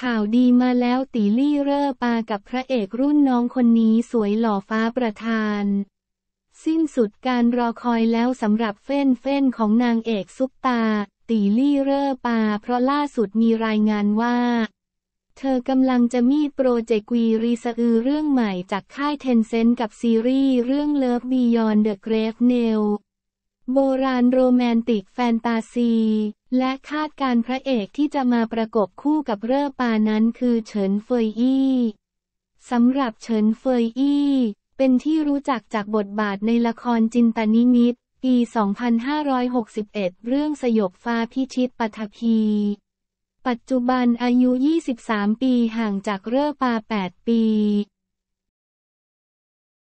ข่าวดีมาแล้ว ตีลี่เร่อปากับพระเอกรุ่นน้องคนนี้สวยหล่อฟ้าประธาน สิ้นสุดการรอคอยแล้วสำหรับเฟ้นเฟ้นของนางเอกซุปตา ตีลี่เร่อปา เพราะล่าสุดมีรายงานว่า เธอกำลังจะมีโปรเจกต์วีรีสอือเรื่องใหม่จากค่ายเทนเซนต์กับซีรีส์เรื่องเลิฟบียอนเดอะเกรฟเนลโบราณโรแมนติกแฟนตาซี และคาดการพระเอกที่จะมาประกบคู่กับเร่อปานั้นคือเฉินเฟยอี้สำหรับเฉินเฟยอี้ เป็นที่รู้จักจากบทบาทในละครจินตนิมิตปี 2561 เรื่องสยบฟ้าพิชิตปัทภีปัจจุบันอายุ 23 ปีห่างจากเร่อปา 8 ปี